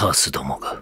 カースどもが。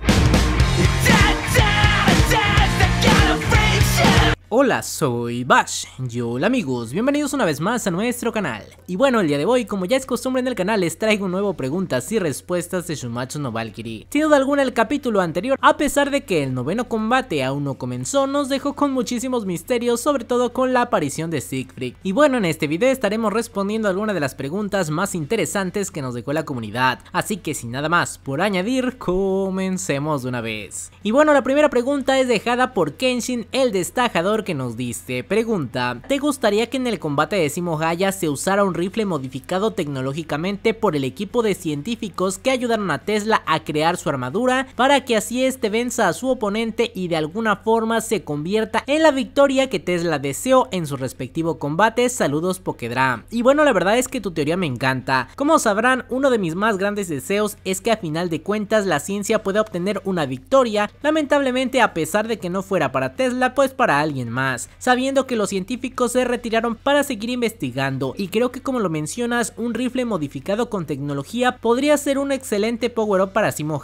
Hola, soy Bash, yo hola amigos, bienvenidos una vez más a nuestro canal. Y bueno, el día de hoy, como ya es costumbre en el canal, les traigo un nuevo preguntas y respuestas de Shumatsu no Valkyrie. Sin duda alguna, el capítulo anterior, a pesar de que el noveno combate aún no comenzó, nos dejó con muchísimos misterios, sobre todo con la aparición de Siegfried. Y bueno, en este video estaremos respondiendo algunas de las preguntas más interesantes que nos dejó la comunidad. Así que sin nada más por añadir, comencemos de una vez. Y bueno, la primera pregunta es dejada por Kenshin, el destajador que nos diste pregunta, ¿te gustaría que en el combate de Simogaya se usara un rifle modificado tecnológicamente por el equipo de científicos que ayudaron a Tesla a crear su armadura para que así este venza a su oponente y de alguna forma se convierta en la victoria que Tesla deseó en su respectivo combate? Saludos Pokedra. Y bueno, la verdad es que tu teoría me encanta. Como sabrán, uno de mis más grandes deseos es que a final de cuentas la ciencia pueda obtener una victoria, lamentablemente a pesar de que no fuera para Tesla, pues para alguien más, sabiendo que los científicos se retiraron para seguir investigando y creo que como lo mencionas, un rifle modificado con tecnología podría ser un excelente power-up para Simo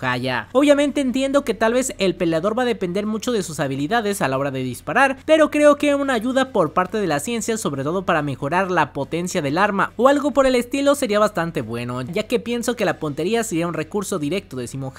Obviamente entiendo que tal vez el peleador va a depender mucho de sus habilidades a la hora de disparar, pero creo que una ayuda por parte de la ciencia, sobre todo para mejorar la potencia del arma o algo por el estilo sería bastante bueno, ya que pienso que la puntería sería un recurso directo de Simo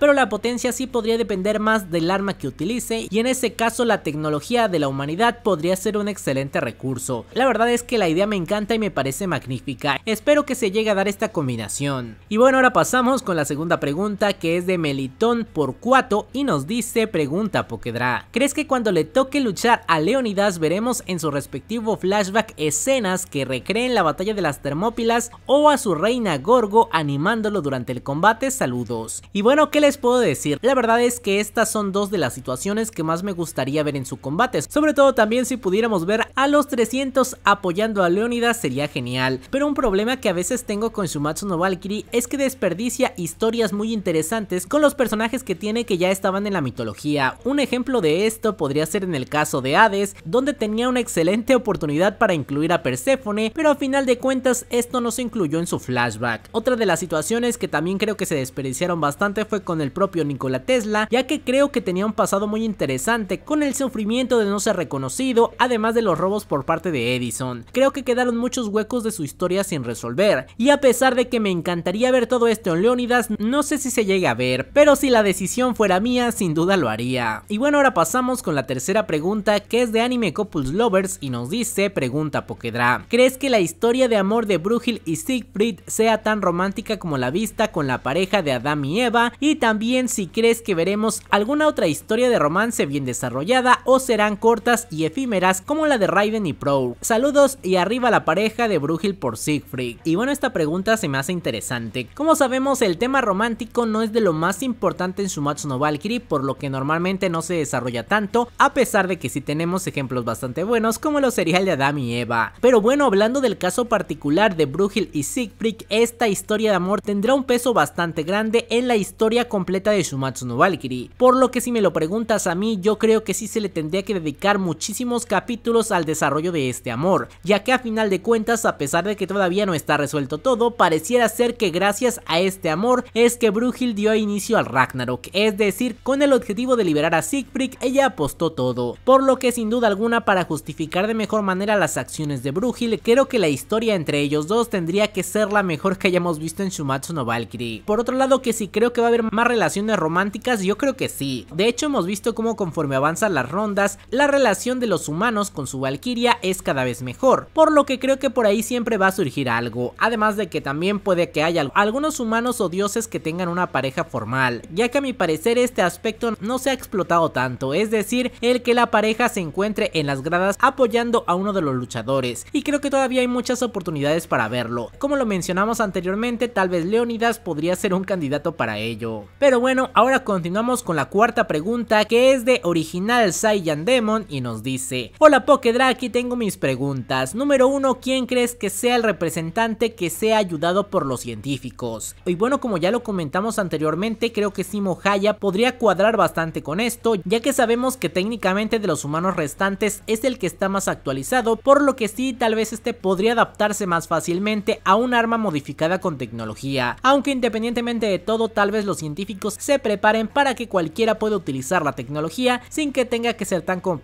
pero la potencia sí podría depender más del arma que utilice y en ese caso la tecnología de la humanidad podría ser un excelente recurso. La verdad es que la idea me encanta y me parece magnífica. Espero que se llegue a dar esta combinación. Y bueno, ahora pasamos con la segunda pregunta que es de Melitón por Cuato y nos dice pregunta Pokedra. ¿Crees que cuando le toque luchar a Leonidas veremos en su respectivo flashback escenas que recreen la batalla de las Termópilas o a su reina Gorgo animándolo durante el combate? Saludos. Y bueno, ¿qué les puedo decir? La verdad es que estas son dos de las situaciones que más me gustaría ver en su combate, sobre todo también si pudiéramos ver a los 300 apoyando a Leonidas sería genial. Pero un problema que a veces tengo con Shumatsu no Valkyrie es que desperdicia historias muy interesantes con los personajes que tiene que ya estaban en la mitología. Un ejemplo de esto podría ser en el caso de Hades, donde tenía una excelente oportunidad para incluir a Perséfone, pero a final de cuentas esto no se incluyó en su flashback. Otra de las situaciones que también creo que se desperdiciaron bastante fue con el propio Nikola Tesla, ya que creo que tenía un pasado muy interesante con el sufrimiento de no ser reconocido, además de los robos por parte de Edison. Creo que quedaron muchos huecos de su historia sin resolver, y a pesar de que me encantaría ver todo esto en Leonidas no sé si se llegue a ver, pero si la decisión fuera mía, sin duda lo haría. Y bueno, ahora pasamos con la tercera pregunta, que es de Anime Couples Lovers, y nos dice, pregunta Pokedra, ¿crees que la historia de amor de Brugil y Siegfried sea tan romántica como la vista con la pareja de Adam y Eva? Y también si crees que veremos alguna otra historia de romance bien desarrollada o serán cortas y efímeras como la de Raiden y Pro. Saludos y arriba la pareja de Brugil por Siegfried. Y bueno, esta pregunta se me hace interesante. Como sabemos, el tema romántico no es de lo más importante en Shumatsu no Valkyrie, por lo que normalmente no se desarrolla tanto, a pesar de que sí tenemos ejemplos bastante buenos como lo sería el de Adam y Eva. Pero bueno, hablando del caso particular de Brugil y Siegfried, esta historia de amor tendrá un peso bastante grande en la historia completa de Shumatsu no Valkyrie. Por lo que si me lo preguntas a mí, yo creo que sí se le tendría que dedicar muchísimos capítulos al desarrollo de este amor, ya que a final de cuentas, a pesar de que todavía no está resuelto todo, pareciera ser que gracias a este amor es que Brugil dio inicio al Ragnarok, es decir, con el objetivo de liberar a Siegfried, ella apostó todo, por lo que sin duda alguna para justificar de mejor manera las acciones de Brugil, creo que la historia entre ellos dos tendría que ser la mejor que hayamos visto en Shumatsu no Valkyrie. Por otro lado, que si creo que va a haber más relaciones románticas, yo creo que sí. De hecho, hemos visto cómo conforme avanzan las rondas, la relación de los humanos con su Valkyria es cada vez mejor, por lo que creo que por ahí siempre va a surgir algo, además de que también puede que haya algunos humanos o dioses que tengan una pareja formal, ya que a mi parecer este aspecto no se ha explotado tanto, es decir, el que la pareja se encuentre en las gradas apoyando a uno de los luchadores, y creo que todavía hay muchas oportunidades para verlo. Como lo mencionamos anteriormente, tal vez Leonidas podría ser un candidato para ello. Pero bueno, ahora continuamos con la cuarta pregunta que es de Original Saiyan Demon y nos dice Hola Pokedra, aquí tengo mis preguntas. Número 1, ¿quién crees que sea el representante que sea ayudado por los científicos? Y bueno, como ya lo comentamos anteriormente, creo que Simo Haya podría cuadrar bastante con esto, ya que sabemos que técnicamente de los humanos restantes es el que está más actualizado, por lo que sí, tal vez este podría adaptarse más fácilmente a un arma modificada con tecnología, aunque independientemente de todo, tal vez los científicos se preparen para que cualquiera pueda utilizar la tecnología sin que tenga que ser tan complicado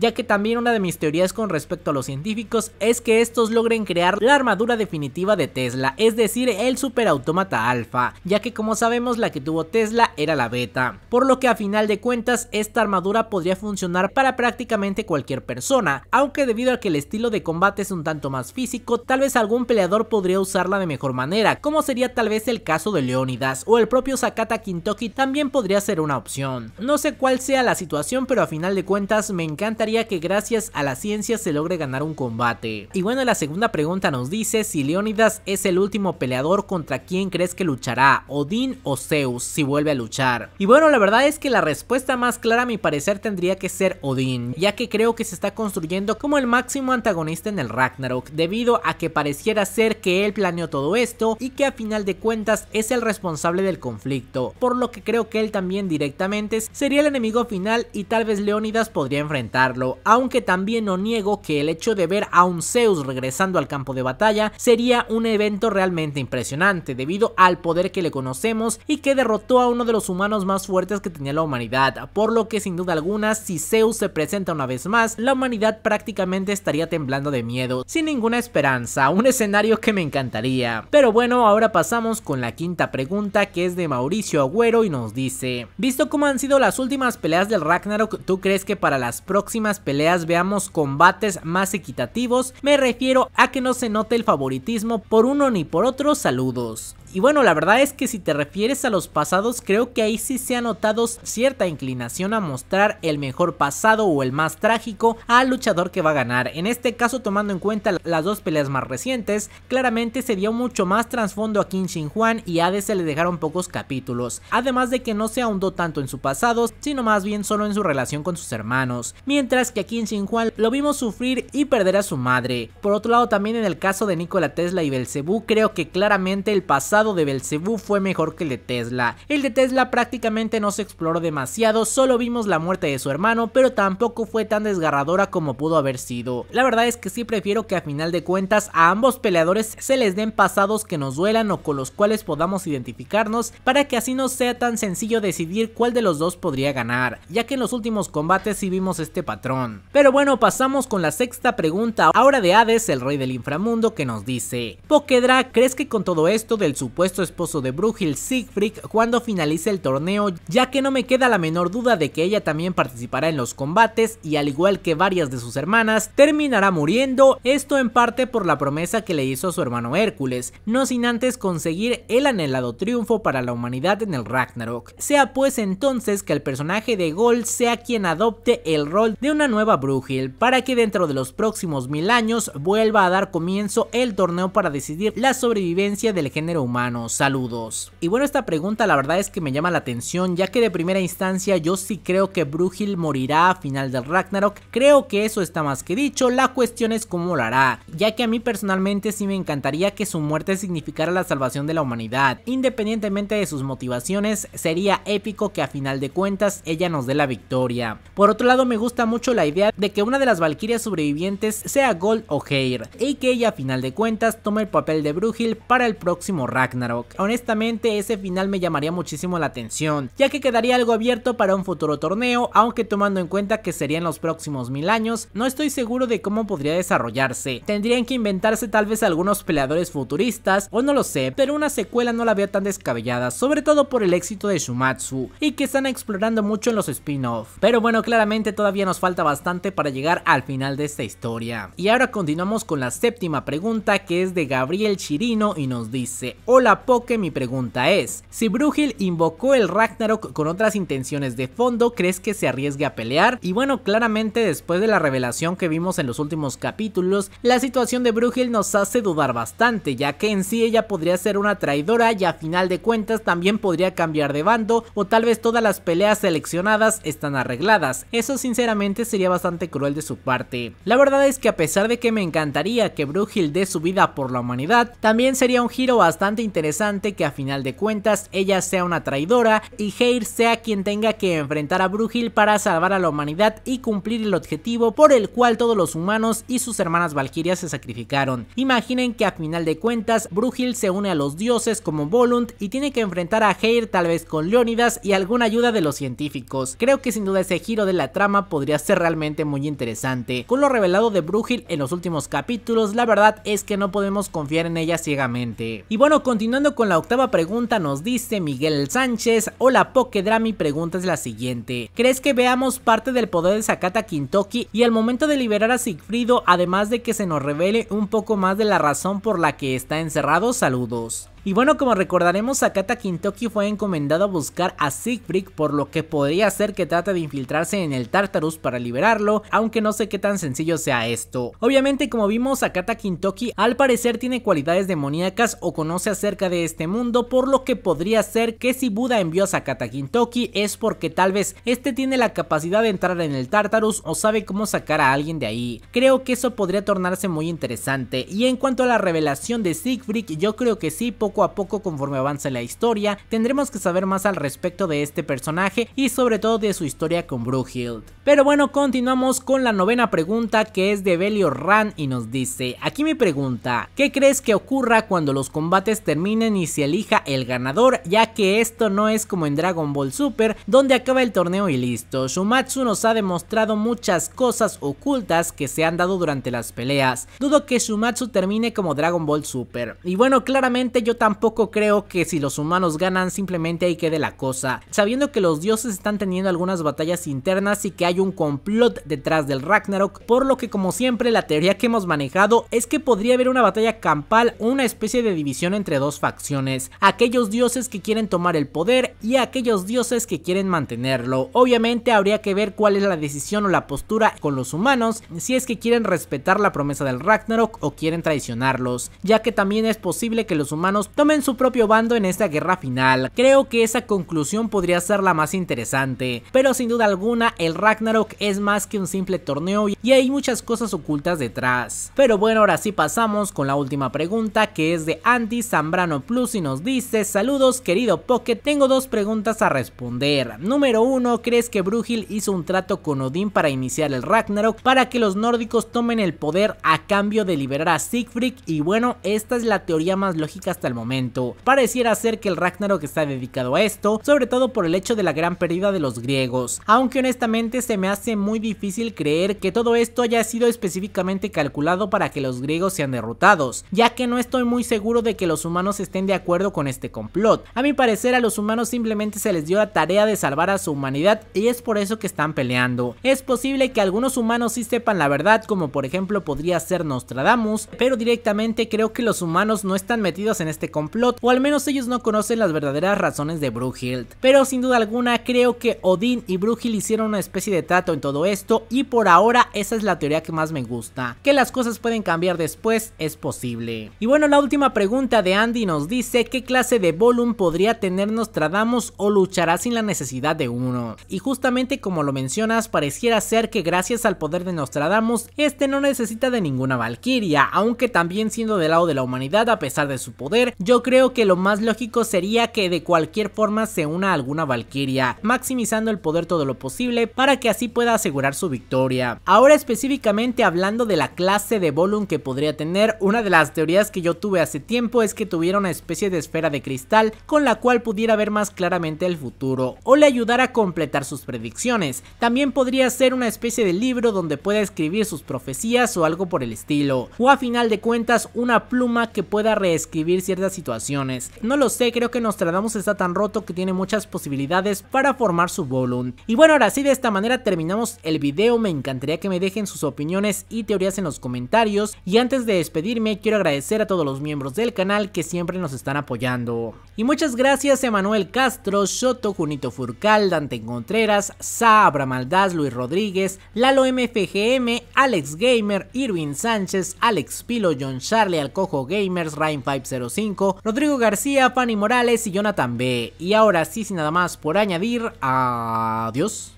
ya que también una de mis teorías con respecto a los científicos es que estos logren crear la armadura definitiva de Tesla, es decir, el superautómata alfa, ya que como sabemos la que tuvo Tesla era la beta, por lo que a final de cuentas esta armadura podría funcionar para prácticamente cualquier persona, aunque debido a que el estilo de combate es un tanto más físico, tal vez algún peleador podría usarla de mejor manera, como sería tal vez el caso de Leonidas. o el propio Sakata Kintoki también podría ser una opción. No sé cuál sea la situación, pero a final de cuentas me encantaría que gracias a la ciencia se logre ganar un combate. Y bueno, la segunda pregunta nos dice si Leónidas es el último peleador contra quien crees que luchará, Odín o Zeus, si vuelve a luchar. Y bueno, la verdad es que la respuesta más clara a mi parecer tendría que ser Odín, ya que creo que se está construyendo como el máximo antagonista en el Ragnarok, debido a que pareciera ser que él planeó todo esto y que a final de cuentas es el responsable del conflicto, por lo que creo que él también directamente sería el enemigo final y tal vez Leónidas podría enfrentarlo, aunque también no niego que el hecho de ver a un Zeus regresando al campo de batalla sería un evento realmente impresionante debido al poder que le conocemos y que derrotó a uno de los humanos más fuertes que tenía la humanidad, por lo que sin duda alguna si Zeus se presenta una vez más, la humanidad prácticamente estaría temblando de miedo, sin ninguna esperanza, un escenario que me encantaría. Pero bueno, ahora pasamos con la quinta pregunta que es de Mauricio Agüero y nos dice, visto cómo han sido las últimas peleas del Ragnarok, ¿tú crees que para la próximas peleas veamos combates más equitativos, me refiero a que no se note el favoritismo por uno ni por otro, saludos. Y bueno, la verdad es que si te refieres a los pasados, creo que ahí sí se ha notado cierta inclinación a mostrar el mejor pasado o el más trágico al luchador que va a ganar. En este caso, tomando en cuenta las dos peleas más recientes, claramente se dio mucho más trasfondo a Kim Shin Juan y a se le dejaron pocos capítulos. Además de que no se ahondó tanto en su pasado, sino más bien solo en su relación con sus hermanos. Mientras que a Kim Shin Juan lo vimos sufrir y perder a su madre. Por otro lado, también en el caso de Nikola Tesla y Belcebú, creo que claramente el pasado de Belcebú fue mejor que el de Tesla. El de Tesla prácticamente no se exploró demasiado, solo vimos la muerte de su hermano, pero tampoco fue tan desgarradora como pudo haber sido. La verdad es que sí prefiero que a final de cuentas a ambos peleadores se les den pasados que nos duelan o con los cuales podamos identificarnos para que así no sea tan sencillo decidir cuál de los dos podría ganar, ya que en los últimos combates sí vimos este patrón. Pero bueno, pasamos con la sexta pregunta, ahora de Hades, el rey del inframundo, que nos dice, Pokedra, ¿crees que con todo esto del super supuesto esposo de Brujil, Siegfried, cuando finalice el torneo, ya que no me queda la menor duda de que ella también participará en los combates y al igual que varias de sus hermanas, terminará muriendo, esto en parte por la promesa que le hizo a su hermano Hércules, no sin antes conseguir el anhelado triunfo para la humanidad en el Ragnarok. Sea pues entonces que el personaje de Gol sea quien adopte el rol de una nueva Brugil, para que dentro de los próximos mil años vuelva a dar comienzo el torneo para decidir la sobrevivencia del género humano saludos. Y bueno, esta pregunta la verdad es que me llama la atención, ya que de primera instancia yo sí creo que Brugil morirá a final del Ragnarok, creo que eso está más que dicho, la cuestión es cómo lo hará, ya que a mí personalmente sí me encantaría que su muerte significara la salvación de la humanidad, independientemente de sus motivaciones, sería épico que a final de cuentas ella nos dé la victoria. Por otro lado me gusta mucho la idea de que una de las valquirias sobrevivientes sea Gold o Heir, y que ella a final de cuentas tome el papel de Brugil para el próximo Ragnarok. Honestamente ese final me llamaría muchísimo la atención, ya que quedaría algo abierto para un futuro torneo, aunque tomando en cuenta que serían los próximos mil años, no estoy seguro de cómo podría desarrollarse. Tendrían que inventarse tal vez algunos peleadores futuristas, o no lo sé, pero una secuela no la veo tan descabellada, sobre todo por el éxito de Shumatsu, y que están explorando mucho en los spin-off. Pero bueno, claramente todavía nos falta bastante para llegar al final de esta historia. Y ahora continuamos con la séptima pregunta que es de Gabriel Chirino y nos dice, hola la Poke mi pregunta es, si Brugil invocó el Ragnarok con otras intenciones de fondo, ¿crees que se arriesgue a pelear? Y bueno, claramente después de la revelación que vimos en los últimos capítulos, la situación de Brugil nos hace dudar bastante, ya que en sí ella podría ser una traidora y a final de cuentas también podría cambiar de bando o tal vez todas las peleas seleccionadas están arregladas. Eso sinceramente sería bastante cruel de su parte. La verdad es que a pesar de que me encantaría que Brugil dé su vida por la humanidad, también sería un giro bastante interesante que a final de cuentas ella sea una traidora y Heir sea quien tenga que enfrentar a Brugil para salvar a la humanidad y cumplir el objetivo por el cual todos los humanos y sus hermanas valquirias se sacrificaron. Imaginen que a final de cuentas Brugil se une a los dioses como Volunt y tiene que enfrentar a Heir tal vez con Leónidas y alguna ayuda de los científicos. Creo que sin duda ese giro de la trama podría ser realmente muy interesante. Con lo revelado de Brugil en los últimos capítulos, la verdad es que no podemos confiar en ella ciegamente. Y bueno, con continuando con la octava pregunta, nos dice Miguel Sánchez, hola mi pregunta es la siguiente. ¿Crees que veamos parte del poder de Sakata Kintoki y al momento de liberar a Sigfrido, además de que se nos revele un poco más de la razón por la que está encerrado? Saludos. Y bueno, como recordaremos, Sakata Kintoki fue encomendado a buscar a Siegfried, por lo que podría ser que trate de infiltrarse en el Tartarus para liberarlo, aunque no sé qué tan sencillo sea esto. Obviamente, como vimos, Sakata Kintoki al parecer tiene cualidades demoníacas o conoce acerca de este mundo, por lo que podría ser que si Buda envió a Sakata Kintoki es porque tal vez este tiene la capacidad de entrar en el Tartarus o sabe cómo sacar a alguien de ahí. Creo que eso podría tornarse muy interesante. Y en cuanto a la revelación de Siegfried, yo creo que sí, poco a poco conforme avance la historia, tendremos que saber más al respecto de este personaje y sobre todo de su historia con Brughild. Pero bueno, continuamos con la novena pregunta que es de Belior Ran y nos dice, aquí mi pregunta, ¿qué crees que ocurra cuando los combates terminen y se elija el ganador? Ya que esto no es como en Dragon Ball Super, donde acaba el torneo y listo. Shumatsu nos ha demostrado muchas cosas ocultas que se han dado durante las peleas. Dudo que Shumatsu termine como Dragon Ball Super. Y bueno, claramente yo tampoco creo que si los humanos ganan simplemente ahí quede la cosa, sabiendo que los dioses están teniendo algunas batallas internas y que hay un complot detrás del Ragnarok, por lo que como siempre la teoría que hemos manejado es que podría haber una batalla campal o una especie de división entre dos facciones, aquellos dioses que quieren tomar el poder y aquellos dioses que quieren mantenerlo. Obviamente habría que ver cuál es la decisión o la postura con los humanos, si es que quieren respetar la promesa del Ragnarok o quieren traicionarlos, ya que también es posible que los humanos tomen su propio bando en esta guerra final. Creo que esa conclusión podría ser la más interesante, pero sin duda alguna el Ragnarok es más que un simple torneo y hay muchas cosas ocultas detrás. Pero bueno, ahora sí pasamos con la última pregunta que es de Andy Zambrano Plus y nos dice, saludos querido Pocket, tengo dos preguntas a responder. Número uno, ¿crees que Brugil hizo un trato con Odín para iniciar el Ragnarok para que los nórdicos tomen el poder a cambio de liberar a Siegfried? Y bueno, esta es la teoría más lógica hasta el momento momento. Pareciera ser que el Ragnarok está dedicado a esto, sobre todo por el hecho de la gran pérdida de los griegos, aunque honestamente se me hace muy difícil creer que todo esto haya sido específicamente calculado para que los griegos sean derrotados, ya que no estoy muy seguro de que los humanos estén de acuerdo con este complot. A mi parecer a los humanos simplemente se les dio la tarea de salvar a su humanidad y es por eso que están peleando. Es posible que algunos humanos sí sepan la verdad, como por ejemplo podría ser Nostradamus, pero directamente creo que los humanos no están metidos en este complot, o al menos ellos no conocen las verdaderas razones de Brughild. Pero sin duda alguna, creo que Odín y Brughild hicieron una especie de trato en todo esto, y por ahora esa es la teoría que más me gusta. Que las cosas pueden cambiar después es posible. Y bueno, la última pregunta de Andy nos dice qué clase de volumen podría tener Nostradamus o luchará sin la necesidad de uno. Y justamente como lo mencionas, pareciera ser que gracias al poder de Nostradamus, este no necesita de ninguna valquiria, aunque también siendo del lado de la humanidad a pesar de su poder, yo creo que lo más lógico sería que de cualquier forma se una a alguna Valkyria, maximizando el poder todo lo posible para que así pueda asegurar su victoria. Ahora específicamente hablando de la clase de volumen que podría tener, una de las teorías que yo tuve hace tiempo es que tuviera una especie de esfera de cristal con la cual pudiera ver más claramente el futuro o le ayudara a completar sus predicciones. También podría ser una especie de libro donde pueda escribir sus profecías o algo por el estilo. O a final de cuentas una pluma que pueda reescribir ciertas situaciones. No lo sé, creo que Nostradamus está tan roto que tiene muchas posibilidades para formar su volumen Y bueno, ahora sí, de esta manera terminamos el video. Me encantaría que me dejen sus opiniones y teorías en los comentarios. Y antes de despedirme, quiero agradecer a todos los miembros del canal que siempre nos están apoyando. Y muchas gracias a Manuel Castro, Shoto Junito Furcal, Dante Contreras, Sa, Maldaz Luis Rodríguez, Lalo MFGM, Alex Gamer, Irwin Sánchez, Alex Pilo, John Charlie, Alcojo Gamers, rhyme 505 Rodrigo García, Pani Morales y Jonathan B. Y ahora sí, sin nada más por añadir, adiós.